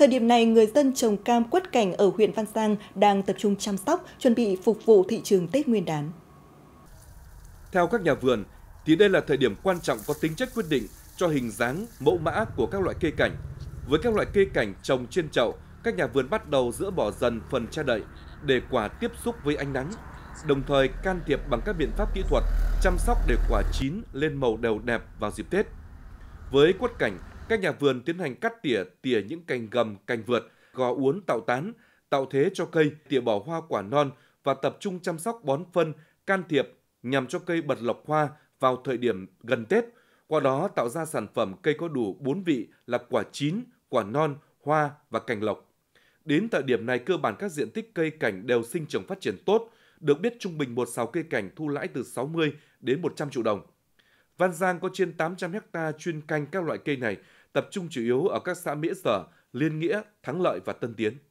Thời điểm này, người dân trồng cam quất cảnh ở huyện Văn Giang đang tập trung chăm sóc, chuẩn bị phục vụ thị trường Tết Nguyên đán. Theo các nhà vườn, thì đây là thời điểm quan trọng có tính chất quyết định cho hình dáng, mẫu mã của các loại cây cảnh. Với các loại cây cảnh trồng trên chậu, các nhà vườn bắt đầu dỡ bỏ dần phần che đậy để quả tiếp xúc với ánh nắng, đồng thời can thiệp bằng các biện pháp kỹ thuật chăm sóc để quả chín lên màu đều đẹp vào dịp Tết. Với quất cảnh, các nhà vườn tiến hành cắt tỉa, tỉa những cành gầm, cành vượt, gò uốn tạo tán, tạo thế cho cây, tỉa bỏ hoa quả non và tập trung chăm sóc bón phân, can thiệp nhằm cho cây bật lọc hoa vào thời điểm gần Tết, qua đó tạo ra sản phẩm cây có đủ 4 vị là quả chín, quả non, hoa và cành lộc. Đến thời điểm này cơ bản các diện tích cây cảnh đều sinh trưởng phát triển tốt, được biết trung bình một sáu cây cảnh thu lãi từ 60 đến 100 triệu đồng. Văn Giang có trên 800 hecta chuyên canh các loại cây này, tập trung chủ yếu ở các xã Mễ Sở, Liên Nghĩa, Thắng Lợi và Tân Tiến.